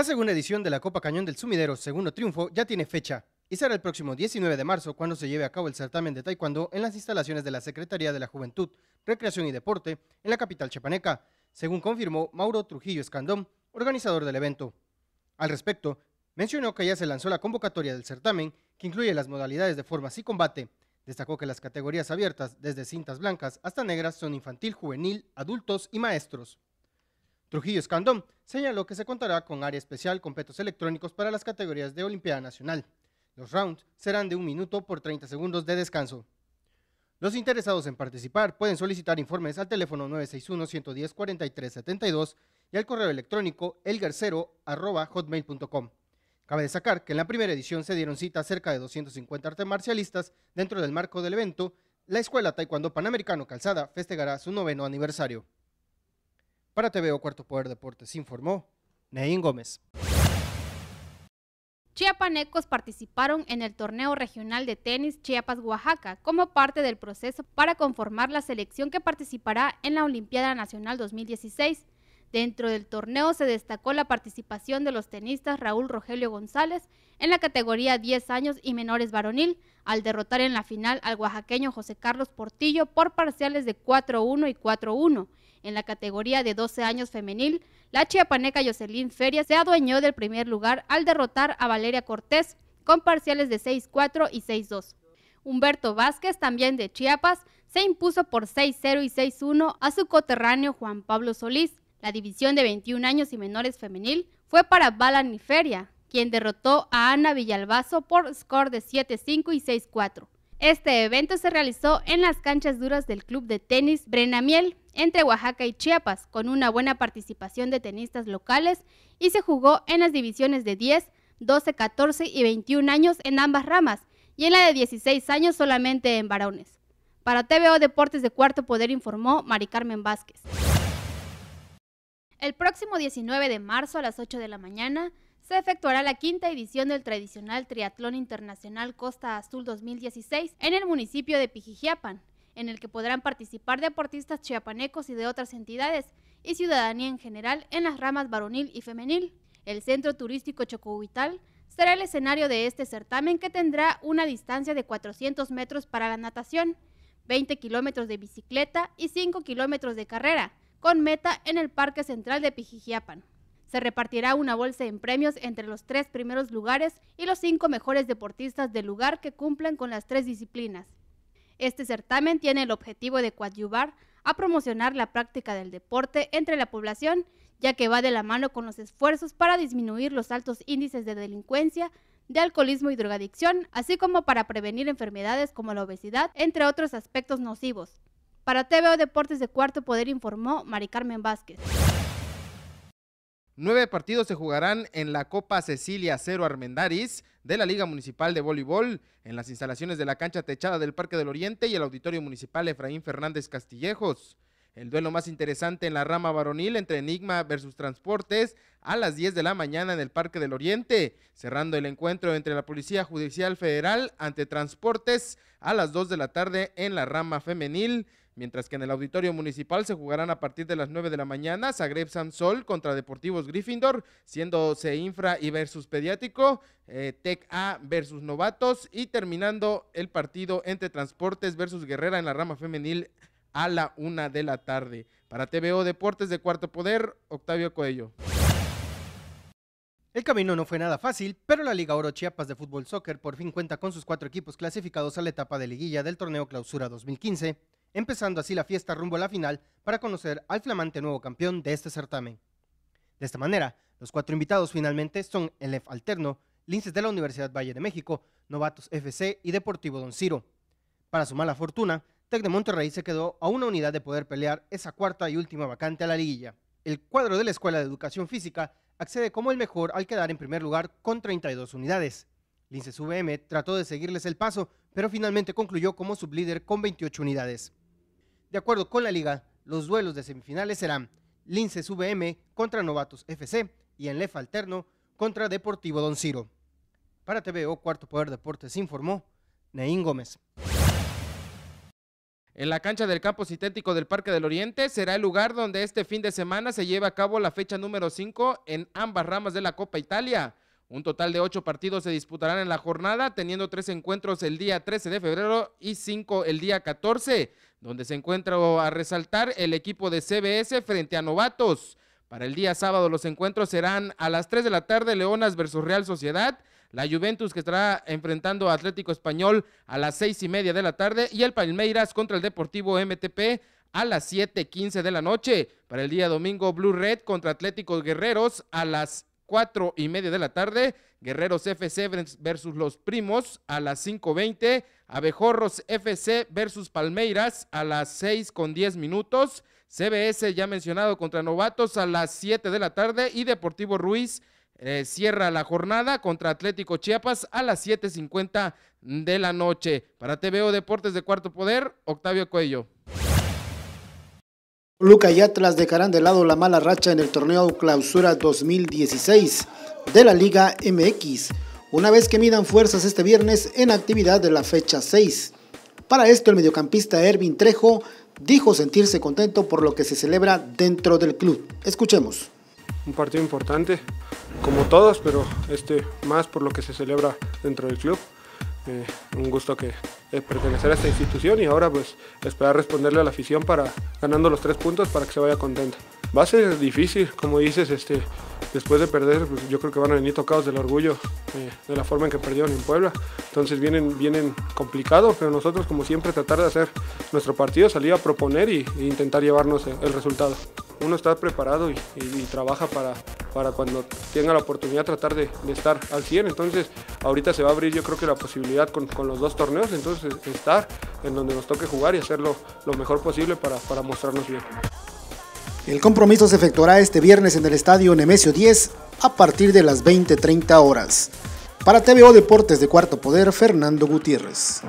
La segunda edición de la Copa Cañón del Sumidero, segundo triunfo, ya tiene fecha y será el próximo 19 de marzo cuando se lleve a cabo el certamen de Taekwondo en las instalaciones de la Secretaría de la Juventud, Recreación y Deporte en la capital chapaneca, según confirmó Mauro Trujillo Escandón, organizador del evento. Al respecto, mencionó que ya se lanzó la convocatoria del certamen, que incluye las modalidades de formas y combate. Destacó que las categorías abiertas, desde cintas blancas hasta negras, son infantil, juvenil, adultos y maestros. Trujillo Escandón señaló que se contará con área especial con petos electrónicos para las categorías de Olimpiada Nacional. Los rounds serán de un minuto por 30 segundos de descanso. Los interesados en participar pueden solicitar informes al teléfono 961-110-4372 y al correo electrónico elgarcero.hotmail.com. Cabe destacar que en la primera edición se dieron cita cerca de 250 artes marcialistas dentro del marco del evento. La Escuela Taekwondo Panamericano Calzada festejará su noveno aniversario. Para TVO Cuarto Poder Deportes informó Neín Gómez. Chiapanecos participaron en el torneo regional de tenis Chiapas-Oaxaca como parte del proceso para conformar la selección que participará en la Olimpiada Nacional 2016. Dentro del torneo se destacó la participación de los tenistas Raúl Rogelio González en la categoría 10 años y menores varonil, al derrotar en la final al oaxaqueño José Carlos Portillo por parciales de 4-1 y 4-1. En la categoría de 12 años femenil, la chiapaneca Jocelyn Feria se adueñó del primer lugar al derrotar a Valeria Cortés con parciales de 6-4 y 6-2. Humberto Vázquez, también de Chiapas, se impuso por 6-0 y 6-1 a su coterráneo Juan Pablo Solís, la división de 21 años y menores femenil fue para Balaniferia, quien derrotó a Ana Villalbazo por score de 7-5 y 6-4. Este evento se realizó en las canchas duras del club de tenis Brenamiel, entre Oaxaca y Chiapas, con una buena participación de tenistas locales y se jugó en las divisiones de 10, 12, 14 y 21 años en ambas ramas y en la de 16 años solamente en varones. Para TVO Deportes de Cuarto Poder informó Mari Carmen Vázquez. El próximo 19 de marzo a las 8 de la mañana se efectuará la quinta edición del tradicional Triatlón Internacional Costa Azul 2016 en el municipio de Pijijiapan, en el que podrán participar deportistas chiapanecos y de otras entidades y ciudadanía en general en las ramas varonil y femenil. El centro turístico Chocohuital será el escenario de este certamen que tendrá una distancia de 400 metros para la natación, 20 kilómetros de bicicleta y 5 kilómetros de carrera, con meta en el Parque Central de Pijijiapan. Se repartirá una bolsa en premios entre los tres primeros lugares y los cinco mejores deportistas del lugar que cumplan con las tres disciplinas. Este certamen tiene el objetivo de coadyuvar a promocionar la práctica del deporte entre la población, ya que va de la mano con los esfuerzos para disminuir los altos índices de delincuencia, de alcoholismo y drogadicción, así como para prevenir enfermedades como la obesidad, entre otros aspectos nocivos. Para TVO Deportes de Cuarto Poder informó Mari Carmen Vázquez. Nueve partidos se jugarán en la Copa Cecilia Cero Armendaris de la Liga Municipal de Voleibol, en las instalaciones de la cancha techada del Parque del Oriente y el Auditorio Municipal Efraín Fernández Castillejos. El duelo más interesante en la rama varonil entre Enigma versus Transportes a las 10 de la mañana en el Parque del Oriente, cerrando el encuentro entre la Policía Judicial Federal ante Transportes a las 2 de la tarde en la rama femenil mientras que en el Auditorio Municipal se jugarán a partir de las 9 de la mañana Zagreb Sol contra Deportivos Gryffindor, siendo Infra y versus Pediático, eh, Tec A versus Novatos y terminando el partido entre Transportes versus Guerrera en la rama femenil a la 1 de la tarde. Para TVO Deportes de Cuarto Poder, Octavio Coello. El camino no fue nada fácil, pero la Liga Oro Chiapas de Fútbol Soccer por fin cuenta con sus cuatro equipos clasificados a la etapa de liguilla del torneo Clausura 2015 empezando así la fiesta rumbo a la final para conocer al flamante nuevo campeón de este certamen. De esta manera, los cuatro invitados finalmente son el F Alterno, Linces de la Universidad Valle de México, Novatos FC y Deportivo Don Ciro. Para su mala fortuna, Tec de Monterrey se quedó a una unidad de poder pelear esa cuarta y última vacante a la liguilla. El cuadro de la Escuela de Educación Física accede como el mejor al quedar en primer lugar con 32 unidades. Linces VM trató de seguirles el paso, pero finalmente concluyó como sublíder con 28 unidades. De acuerdo con la liga, los duelos de semifinales serán Linces VM contra Novatos FC y en Lefa Alterno contra Deportivo Don Ciro. Para TVO Cuarto Poder Deportes informó Neín Gómez. En la cancha del campo sintético del Parque del Oriente será el lugar donde este fin de semana se lleva a cabo la fecha número 5 en ambas ramas de la Copa Italia. Un total de ocho partidos se disputarán en la jornada, teniendo tres encuentros el día 13 de febrero y cinco el día 14, donde se encuentra a resaltar el equipo de CBS frente a Novatos. Para el día sábado los encuentros serán a las 3 de la tarde Leonas versus Real Sociedad, la Juventus que estará enfrentando a Atlético Español a las seis y media de la tarde y el Palmeiras contra el Deportivo MTP a las 7.15 de la noche. Para el día domingo Blue Red contra Atlético Guerreros a las cuatro y media de la tarde. Guerreros FC versus Los Primos a las 5.20. Abejorros FC versus Palmeiras a las seis con diez minutos. CBS ya mencionado contra Novatos a las 7 de la tarde. Y Deportivo Ruiz eh, cierra la jornada contra Atlético Chiapas a las 7.50 de la noche. Para TVO Deportes de Cuarto Poder, Octavio Cuello. Luca y Atlas dejarán de lado la mala racha en el torneo Clausura 2016 de la Liga MX, una vez que midan fuerzas este viernes en actividad de la fecha 6. Para esto, el mediocampista Ervin Trejo dijo sentirse contento por lo que se celebra dentro del club. Escuchemos. Un partido importante, como todos, pero este más por lo que se celebra dentro del club. Eh, un gusto que pertenecer a esta institución y ahora pues esperar responderle a la afición para ganando los tres puntos para que se vaya contenta. Va a ser difícil, como dices, este, después de perder, pues, yo creo que van a venir tocados del orgullo eh, de la forma en que perdieron en Puebla. Entonces vienen, vienen complicado, pero nosotros como siempre tratar de hacer nuestro partido, salir a proponer y, e intentar llevarnos el, resultado. Uno está preparado y, trabaja para, para cuando tenga la oportunidad tratar de, estar al 100. Entonces ahorita se va a abrir yo creo que la posibilidad con, los dos torneos, entonces estar en donde nos toque jugar y hacerlo lo mejor posible para, para mostrarnos bien. El compromiso se efectuará este viernes en el estadio Nemesio 10 a partir de las 20:30 horas. Para TVO Deportes de Cuarto Poder, Fernando Gutiérrez.